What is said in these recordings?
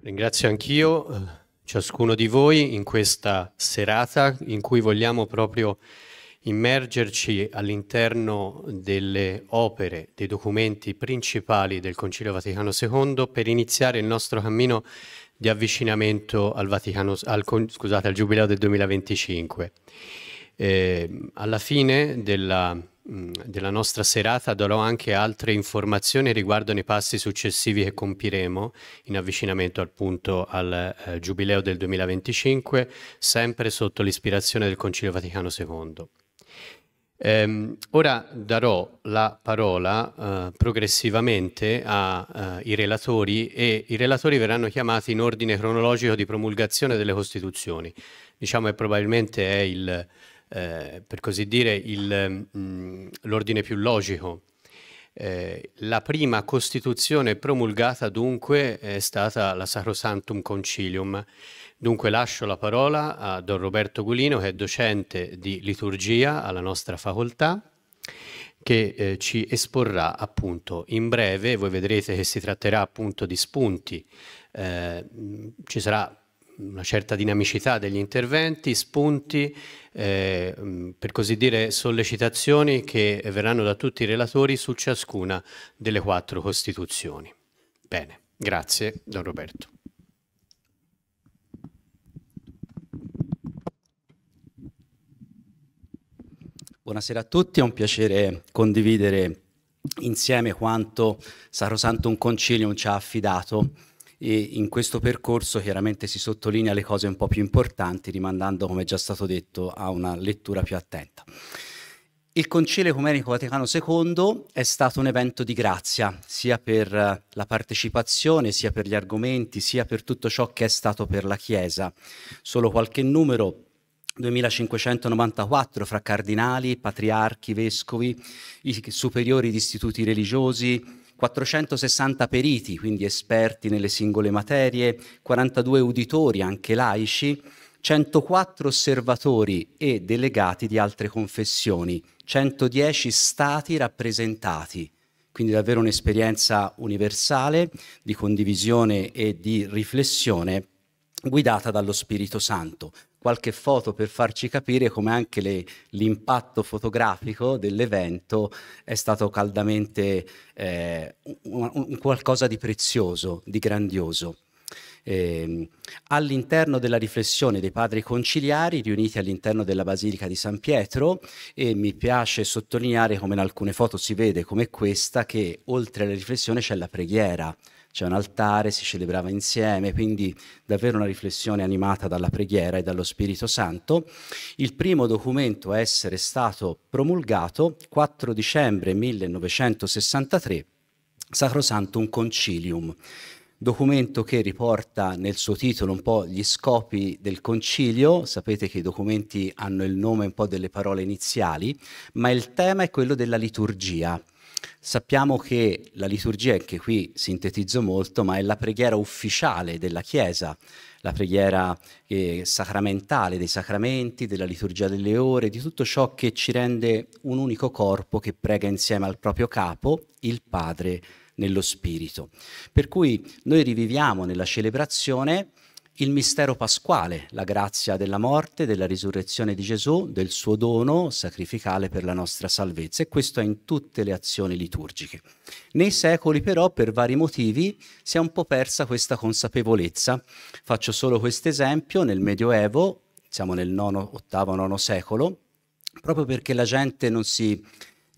Ringrazio anch'io eh, ciascuno di voi in questa serata in cui vogliamo proprio immergerci all'interno delle opere, dei documenti principali del Concilio Vaticano II per iniziare il nostro cammino di avvicinamento al, Vaticano, al, scusate, al Giubileo del 2025. Eh, alla fine della Mm, della nostra serata darò anche altre informazioni riguardo ai passi successivi che compiremo in avvicinamento appunto al eh, Giubileo del 2025, sempre sotto l'ispirazione del Concilio Vaticano II. Ehm, ora darò la parola eh, progressivamente ai eh, relatori e i relatori verranno chiamati in ordine cronologico di promulgazione delle Costituzioni. Diciamo che probabilmente è il eh, per così dire, il, mh, mm, l'ordine più logico. Eh, la prima Costituzione promulgata dunque è stata la Sacrosantum Concilium. Dunque lascio la parola a Don Roberto Gulino che è docente di liturgia alla nostra facoltà che eh, ci esporrà appunto in breve, voi vedrete che si tratterà appunto di spunti, eh, ci sarà una certa dinamicità degli interventi, spunti, eh, mm, per così dire sollecitazioni che verranno da tutti i relatori su ciascuna delle quattro Costituzioni. Bene, grazie Don Roberto. Buonasera a tutti, è un piacere condividere insieme quanto Sacrosanto un concilium ci ha affidato e in questo percorso chiaramente si sottolinea le cose un po' più importanti rimandando, come è già stato detto, a una lettura più attenta. Il Concile Ecumenico Vaticano II è stato un evento di grazia, sia per eh, la partecipazione, sia per gli argomenti, sia per tutto ciò che è stato per la Chiesa. Solo qualche numero 2594 fra cardinali, patriarchi, vescovi, i superiori di istituti religiosi, 460 periti, quindi esperti nelle singole materie, 42 uditori, anche laici, 104 osservatori e delegati di altre confessioni, 110 stati rappresentati. Quindi davvero un'esperienza universale di condivisione e di riflessione guidata dallo Spirito Santo, qualche foto per farci capire come anche le, l'impatto fotografico dell'evento è stato caldamente eh, un, un qualcosa di prezioso, di grandioso. Eh, all'interno della riflessione dei padri conciliari riuniti all'interno della Basilica di San Pietro e mi piace sottolineare come in alcune foto si vede come questa che oltre alla riflessione c'è la preghiera c'è un altare, si celebrava insieme, quindi davvero una riflessione animata dalla preghiera e dallo Spirito Santo. Il primo documento a essere stato promulgato 4 dicembre 1963, Sacrosantum Concilium, documento che riporta nel suo titolo un po' gli scopi del concilio, sapete che i documenti hanno il nome un po' delle parole iniziali, ma il tema è quello della liturgia. Sappiamo che la liturgia, anche qui sintetizzo molto, ma è la preghiera ufficiale della Chiesa, la preghiera eh, sacramentale dei sacramenti, della liturgia delle ore, di tutto ciò che ci rende un unico corpo che prega insieme al proprio capo, il Padre nello Spirito. Per cui noi riviviamo nella celebrazione il mistero pasquale, la grazia della morte, della risurrezione di Gesù, del suo dono sacrificale per la nostra salvezza e questo è in tutte le azioni liturgiche. Nei secoli però per vari motivi si è un po' persa questa consapevolezza. Faccio solo questo esempio, nel Medioevo, siamo nel VIII-IX secolo, proprio perché la gente non si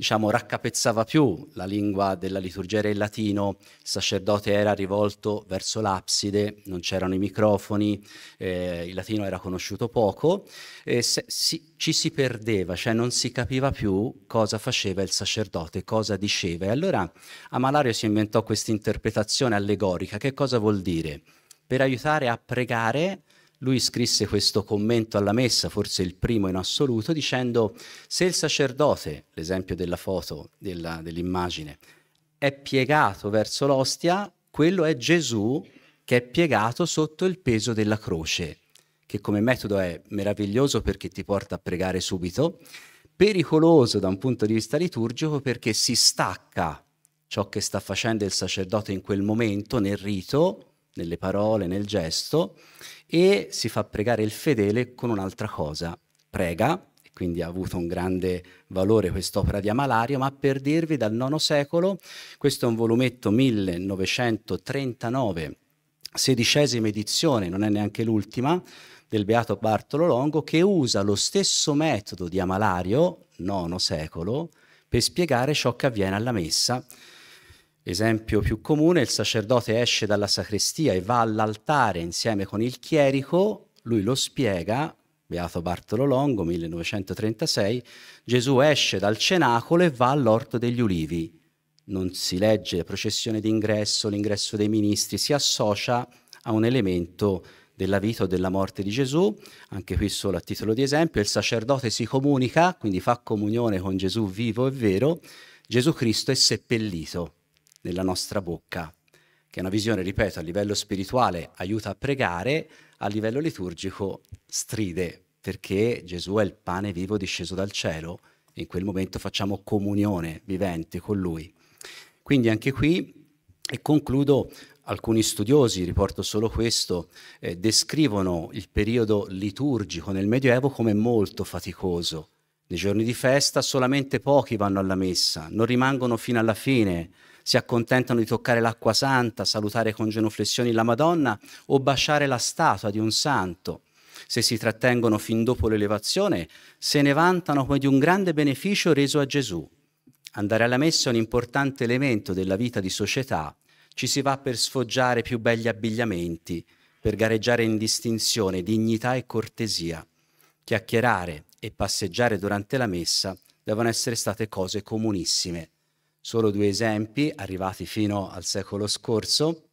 diciamo, raccapezzava più la lingua della liturgia era il latino, il sacerdote era rivolto verso l'abside, non c'erano i microfoni, eh, il latino era conosciuto poco, e se, si, ci si perdeva, cioè non si capiva più cosa faceva il sacerdote, cosa diceva. E allora Amalario si inventò questa interpretazione allegorica, che cosa vuol dire? Per aiutare a pregare lui scrisse questo commento alla messa, forse il primo in assoluto, dicendo se il sacerdote, l'esempio della foto, dell'immagine, è piegato verso l'ostia, quello è Gesù che è piegato sotto il peso della croce, che come metodo è meraviglioso perché ti porta a pregare subito, pericoloso da un punto di vista liturgico perché si stacca ciò che sta facendo il sacerdote in quel momento nel rito, nelle parole, nel gesto, e si fa pregare il fedele con un'altra cosa. Prega, quindi ha avuto un grande valore quest'opera di Amalario, ma per dirvi dal IX secolo, questo è un volumetto 1939, sedicesima edizione, non è neanche l'ultima, del Beato Bartolo Longo, che usa lo stesso metodo di Amalario, IX secolo, per spiegare ciò che avviene alla messa Esempio più comune, il sacerdote esce dalla sacrestia e va all'altare insieme con il chierico, lui lo spiega, Beato Bartolo Longo, 1936, Gesù esce dal cenacolo e va all'orto degli ulivi. Non si legge la processione d'ingresso, l'ingresso dei ministri, si associa a un elemento della vita o della morte di Gesù, anche qui solo a titolo di esempio, il sacerdote si comunica, quindi fa comunione con Gesù vivo e vero, Gesù Cristo è seppellito nella nostra bocca, che è una visione, ripeto, a livello spirituale aiuta a pregare, a livello liturgico stride, perché Gesù è il pane vivo disceso dal cielo e in quel momento facciamo comunione vivente con lui. Quindi anche qui, e concludo, alcuni studiosi, riporto solo questo, eh, descrivono il periodo liturgico nel Medioevo come molto faticoso. Nei giorni di festa solamente pochi vanno alla messa, non rimangono fino alla fine, si accontentano di toccare l'acqua santa, salutare con genuflessioni la Madonna o baciare la statua di un santo. Se si trattengono fin dopo l'elevazione, se ne vantano come di un grande beneficio reso a Gesù. Andare alla messa è un importante elemento della vita di società. Ci si va per sfoggiare più begli abbigliamenti, per gareggiare in distinzione, dignità e cortesia. Chiacchierare e passeggiare durante la messa devono essere state cose comunissime. Solo due esempi arrivati fino al secolo scorso,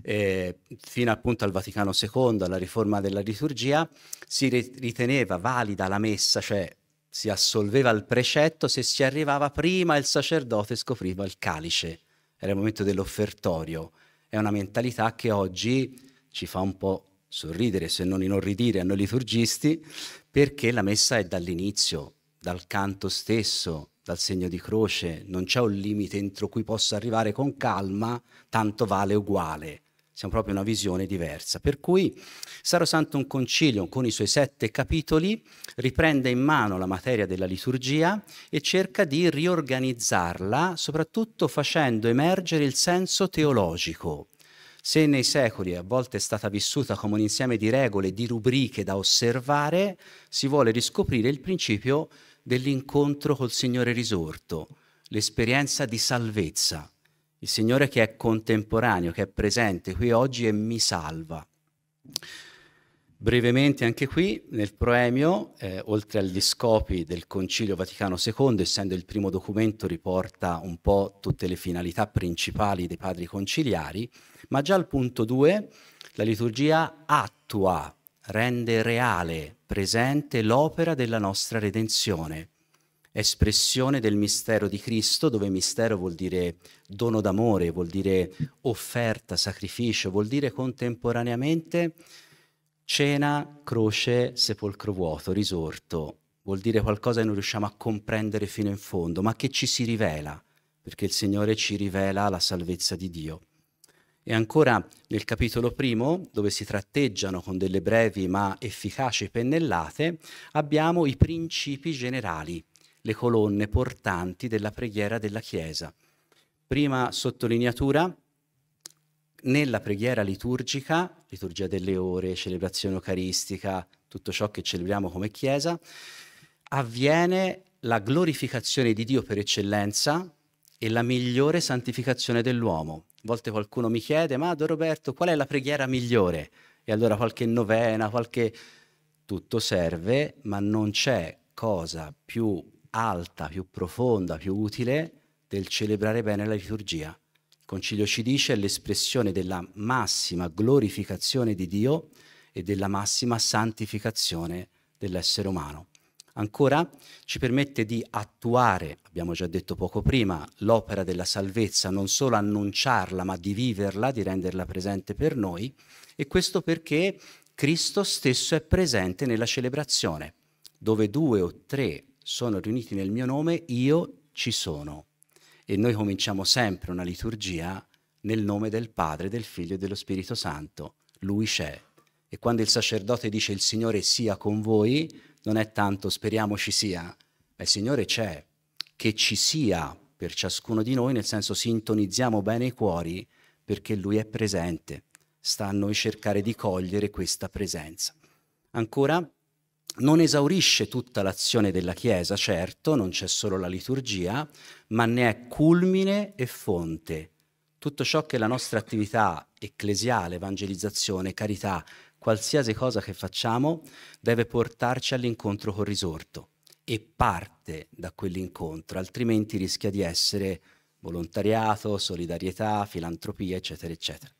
eh, fino appunto al Vaticano II, alla riforma della liturgia, si riteneva valida la messa, cioè si assolveva il precetto se si arrivava prima il sacerdote scopriva il calice, era il momento dell'offertorio. È una mentalità che oggi ci fa un po' sorridere, se non inorridire a noi liturgisti, perché la messa è dall'inizio, dal canto stesso, dal segno di croce, non c'è un limite entro cui posso arrivare con calma, tanto vale uguale. Siamo proprio una visione diversa. Per cui Saro Santo un Concilio, con i suoi sette capitoli, riprende in mano la materia della liturgia e cerca di riorganizzarla, soprattutto facendo emergere il senso teologico. Se nei secoli a volte è stata vissuta come un insieme di regole, di rubriche da osservare, si vuole riscoprire il principio dell'incontro col Signore risorto, l'esperienza di salvezza. Il Signore che è contemporaneo, che è presente qui oggi e mi salva. Brevemente anche qui nel proemio, eh, oltre agli scopi del Concilio Vaticano II, essendo il primo documento, riporta un po' tutte le finalità principali dei padri conciliari, ma già al punto 2 la liturgia attua rende reale, presente l'opera della nostra redenzione, espressione del mistero di Cristo, dove mistero vuol dire dono d'amore, vuol dire offerta, sacrificio, vuol dire contemporaneamente cena, croce, sepolcro vuoto, risorto, vuol dire qualcosa che non riusciamo a comprendere fino in fondo, ma che ci si rivela, perché il Signore ci rivela la salvezza di Dio. E ancora nel capitolo primo, dove si tratteggiano con delle brevi ma efficaci pennellate, abbiamo i principi generali, le colonne portanti della preghiera della Chiesa. Prima sottolineatura, nella preghiera liturgica, liturgia delle ore, celebrazione eucaristica, tutto ciò che celebriamo come Chiesa, avviene la glorificazione di Dio per eccellenza e la migliore santificazione dell'uomo. A volte qualcuno mi chiede, ma Don Roberto, qual è la preghiera migliore? E allora qualche novena, qualche... Tutto serve, ma non c'è cosa più alta, più profonda, più utile del celebrare bene la liturgia. Il concilio ci dice è l'espressione della massima glorificazione di Dio e della massima santificazione dell'essere umano. Ancora ci permette di attuare, abbiamo già detto poco prima, l'opera della salvezza, non solo annunciarla, ma di viverla, di renderla presente per noi, e questo perché Cristo stesso è presente nella celebrazione, dove due o tre sono riuniti nel mio nome, io ci sono. E noi cominciamo sempre una liturgia nel nome del Padre, del Figlio e dello Spirito Santo. Lui c'è. E quando il sacerdote dice il Signore sia con voi, non è tanto speriamo ci sia, ma il Signore c'è, che ci sia per ciascuno di noi, nel senso sintonizziamo bene i cuori perché Lui è presente, sta a noi cercare di cogliere questa presenza. Ancora, non esaurisce tutta l'azione della Chiesa, certo, non c'è solo la liturgia, ma ne è culmine e fonte. Tutto ciò che la nostra attività ecclesiale, evangelizzazione, carità qualsiasi cosa che facciamo deve portarci all'incontro col risorto e parte da quell'incontro, altrimenti rischia di essere volontariato, solidarietà, filantropia, eccetera, eccetera.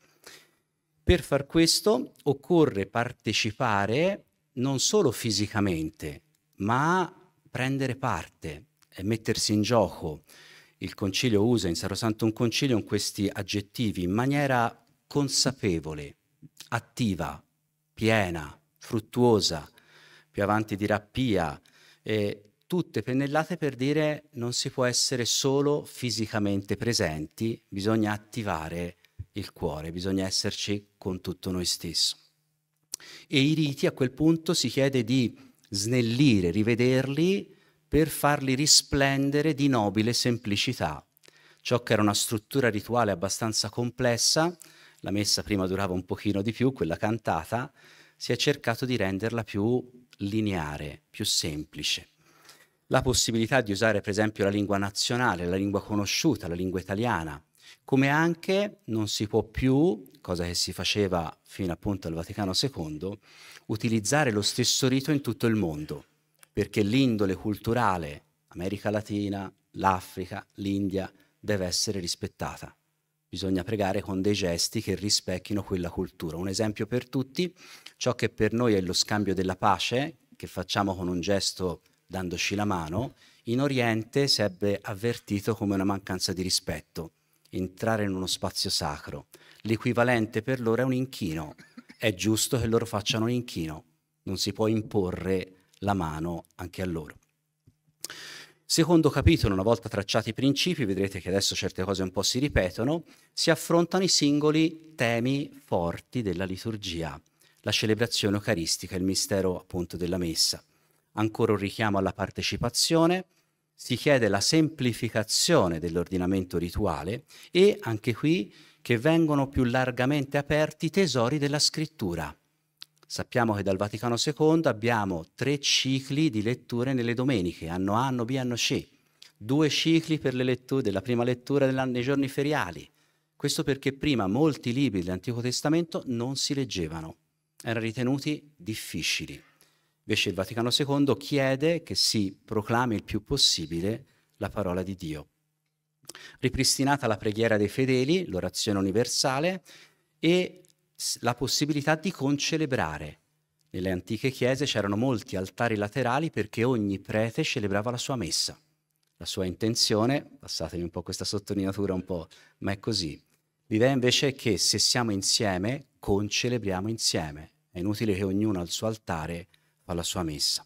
Per far questo occorre partecipare non solo fisicamente, ma prendere parte, mettersi in gioco. Il concilio usa in Sacrosanto un concilio in questi aggettivi in maniera consapevole, attiva, piena, fruttuosa, più avanti dirà pia, eh, tutte pennellate per dire non si può essere solo fisicamente presenti, bisogna attivare il cuore, bisogna esserci con tutto noi stessi. E i riti a quel punto si chiede di snellire, rivederli per farli risplendere di nobile semplicità. Ciò che era una struttura rituale abbastanza complessa, la messa prima durava un pochino di più, quella cantata, si è cercato di renderla più lineare, più semplice. La possibilità di usare per esempio la lingua nazionale, la lingua conosciuta, la lingua italiana, come anche non si può più, cosa che si faceva fino appunto al Vaticano II, utilizzare lo stesso rito in tutto il mondo, perché l'indole culturale, America Latina, l'Africa, l'India, deve essere rispettata. Bisogna pregare con dei gesti che rispecchino quella cultura. Un esempio per tutti, ciò che per noi è lo scambio della pace, che facciamo con un gesto dandoci la mano, in Oriente si ebbe avvertito come una mancanza di rispetto, entrare in uno spazio sacro. L'equivalente per loro è un inchino. È giusto che loro facciano un inchino, non si può imporre la mano anche a loro. Secondo capitolo, una volta tracciati i principi, vedrete che adesso certe cose un po' si ripetono, si affrontano i singoli temi forti della liturgia, la celebrazione eucaristica, il mistero appunto della messa. Ancora un richiamo alla partecipazione, si chiede la semplificazione dell'ordinamento rituale e anche qui che vengono più largamente aperti i tesori della scrittura. Sappiamo che dal Vaticano II abbiamo tre cicli di letture nelle domeniche, anno A, anno B, anno C, due cicli per le letture della prima lettura nei giorni feriali. Questo perché prima molti libri dell'Antico Testamento non si leggevano, erano ritenuti difficili. Invece il Vaticano II chiede che si proclami il più possibile la parola di Dio. Ripristinata la preghiera dei fedeli, l'orazione universale e la possibilità di concelebrare. Nelle antiche chiese c'erano molti altari laterali perché ogni prete celebrava la sua messa. La sua intenzione, passatemi un po' questa sottolineatura un po', ma è così. L'idea invece è che se siamo insieme, concelebriamo insieme. È inutile che ognuno al suo altare fa la sua messa.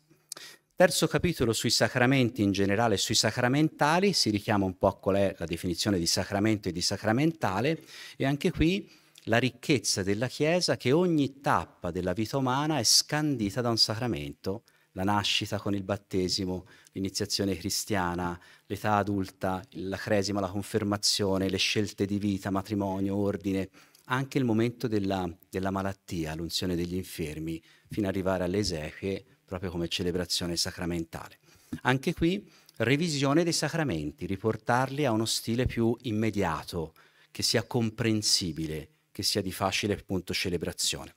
Terzo capitolo sui sacramenti in generale, sui sacramentali, si richiama un po' qual è la definizione di sacramento e di sacramentale e anche qui la ricchezza della Chiesa che ogni tappa della vita umana è scandita da un sacramento, la nascita con il battesimo, l'iniziazione cristiana, l'età adulta, la cresima, la confermazione, le scelte di vita, matrimonio, ordine, anche il momento della, della malattia, l'unzione degli infermi, fino ad arrivare alle esequie, proprio come celebrazione sacramentale. Anche qui revisione dei sacramenti, riportarli a uno stile più immediato, che sia comprensibile, che sia di facile appunto celebrazione.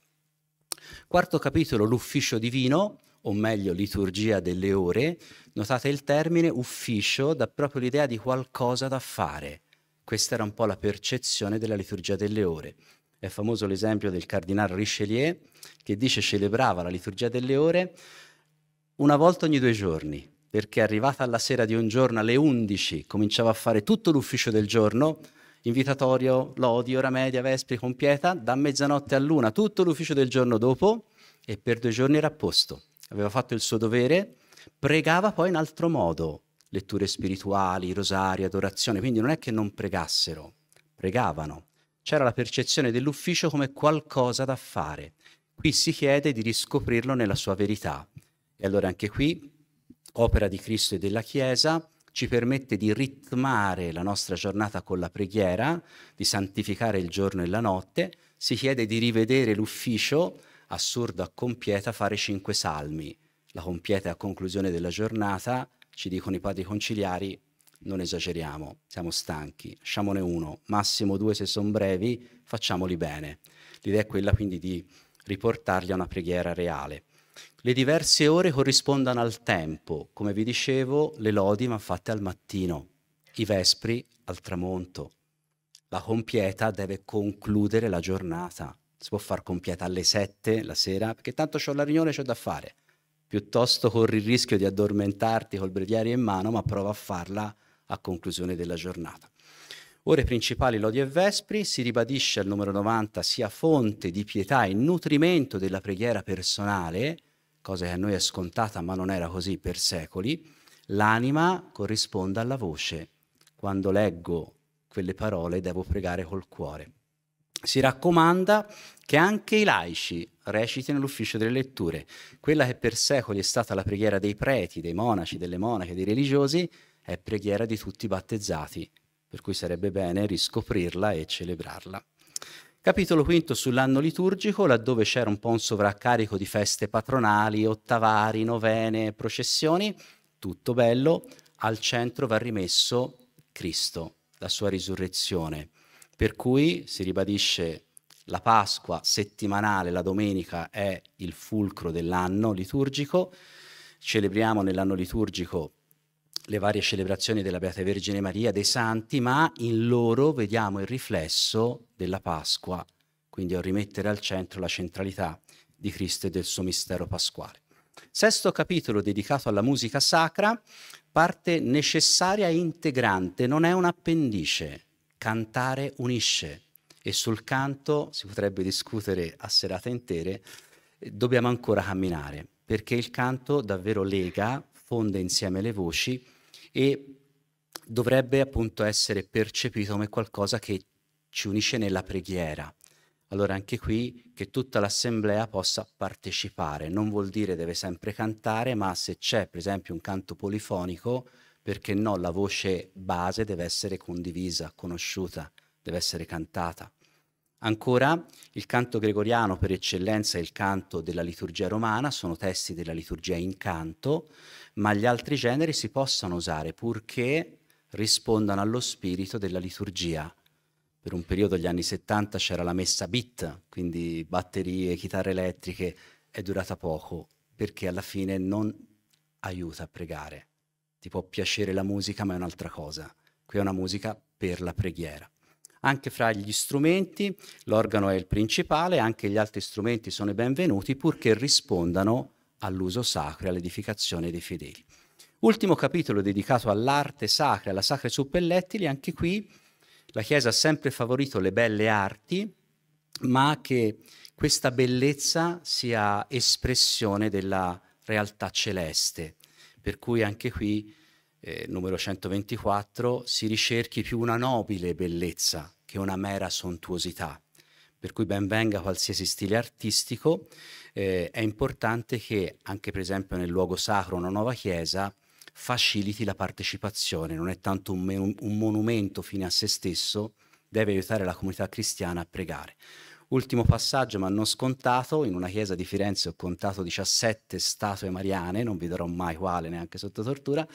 Quarto capitolo, l'ufficio divino, o meglio liturgia delle ore, notate il termine ufficio dà proprio l'idea di qualcosa da fare. Questa era un po' la percezione della liturgia delle ore. È famoso l'esempio del cardinale Richelieu che dice celebrava la liturgia delle ore una volta ogni due giorni, perché arrivata alla sera di un giorno alle 11 cominciava a fare tutto l'ufficio del giorno, invitatorio, Lodio, media, Vespri, Compieta, da mezzanotte a luna, tutto l'ufficio del giorno dopo e per due giorni era a posto. Aveva fatto il suo dovere, pregava poi in altro modo, letture spirituali, rosari, adorazione, quindi non è che non pregassero, pregavano. C'era la percezione dell'ufficio come qualcosa da fare. Qui si chiede di riscoprirlo nella sua verità. E allora anche qui, opera di Cristo e della Chiesa, ci permette di ritmare la nostra giornata con la preghiera, di santificare il giorno e la notte, si chiede di rivedere l'ufficio assurdo a compieta fare cinque salmi. La compieta a conclusione della giornata, ci dicono i padri conciliari, non esageriamo, siamo stanchi, lasciamone uno, massimo due se sono brevi, facciamoli bene. L'idea è quella quindi di riportarli a una preghiera reale le diverse ore corrispondano al tempo, come vi dicevo, le lodi vanno fatte al mattino, i vespri al tramonto. La compieta deve concludere la giornata. Si può far compieta alle 7 la sera, perché tanto c'ho la riunione, e c'ho da fare. Piuttosto corri il rischio di addormentarti col breviario in mano, ma prova a farla a conclusione della giornata. Ore principali lodi e vespri, si ribadisce al numero 90 sia fonte di pietà e nutrimento della preghiera personale, cosa che a noi è scontata ma non era così per secoli, l'anima corrisponde alla voce. Quando leggo quelle parole devo pregare col cuore. Si raccomanda che anche i laici recitino l'ufficio delle letture. Quella che per secoli è stata la preghiera dei preti, dei monaci, delle monache, dei religiosi, è preghiera di tutti i battezzati, per cui sarebbe bene riscoprirla e celebrarla. Capitolo quinto sull'anno liturgico, laddove c'era un po' un sovraccarico di feste patronali, ottavari, novene, processioni, tutto bello, al centro va rimesso Cristo, la sua risurrezione. Per cui si ribadisce la Pasqua settimanale, la domenica è il fulcro dell'anno liturgico, celebriamo nell'anno liturgico le varie celebrazioni della Beata Vergine Maria, dei santi, ma in loro vediamo il riflesso della Pasqua, quindi a rimettere al centro la centralità di Cristo e del suo mistero pasquale. Sesto capitolo dedicato alla musica sacra, parte necessaria e integrante, non è un appendice, cantare unisce e sul canto si potrebbe discutere a serate intere, dobbiamo ancora camminare perché il canto davvero lega, fonde insieme le voci e dovrebbe appunto essere percepito come qualcosa che ci unisce nella preghiera. Allora anche qui che tutta l'assemblea possa partecipare, non vuol dire deve sempre cantare, ma se c'è per esempio un canto polifonico, perché no, la voce base deve essere condivisa, conosciuta, deve essere cantata. Ancora, il canto gregoriano per eccellenza è il canto della liturgia romana, sono testi della liturgia in canto, ma gli altri generi si possono usare purché rispondano allo spirito della liturgia. Per un periodo degli anni 70 c'era la messa beat, quindi batterie, chitarre elettriche, è durata poco perché alla fine non aiuta a pregare. Ti può piacere la musica, ma è un'altra cosa. Qui è una musica per la preghiera anche fra gli strumenti, l'organo è il principale, anche gli altri strumenti sono i benvenuti purché rispondano all'uso sacro e all'edificazione dei fedeli. Ultimo capitolo dedicato all'arte sacra, alla sacra suppellettili, anche qui la Chiesa ha sempre favorito le belle arti, ma che questa bellezza sia espressione della realtà celeste, per cui anche qui eh, numero 124, si ricerchi più una nobile bellezza che una mera sontuosità. Per cui ben venga qualsiasi stile artistico, eh, è importante che anche per esempio nel luogo sacro, una nuova chiesa, faciliti la partecipazione, non è tanto un, un monumento fine a se stesso, deve aiutare la comunità cristiana a pregare. Ultimo passaggio, ma non scontato, in una chiesa di Firenze ho contato 17 statue mariane, non vi darò mai quale neanche sotto tortura,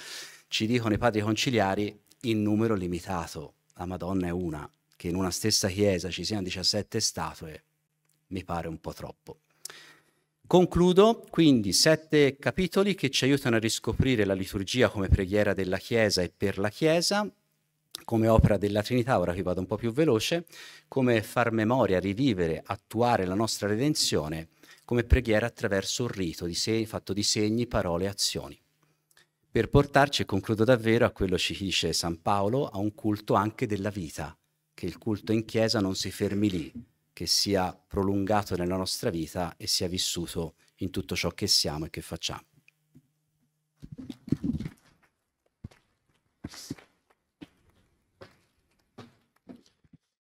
ci dicono i padri conciliari in numero limitato. La Madonna è una, che in una stessa chiesa ci siano 17 statue, mi pare un po' troppo. Concludo quindi sette capitoli che ci aiutano a riscoprire la liturgia come preghiera della Chiesa e per la Chiesa, come opera della Trinità, ora qui vado un po' più veloce, come far memoria, rivivere, attuare la nostra redenzione come preghiera attraverso un rito di se- fatto di segni, parole e azioni per portarci, e concludo davvero, a quello ci dice San Paolo, a un culto anche della vita, che il culto in chiesa non si fermi lì, che sia prolungato nella nostra vita e sia vissuto in tutto ciò che siamo e che facciamo.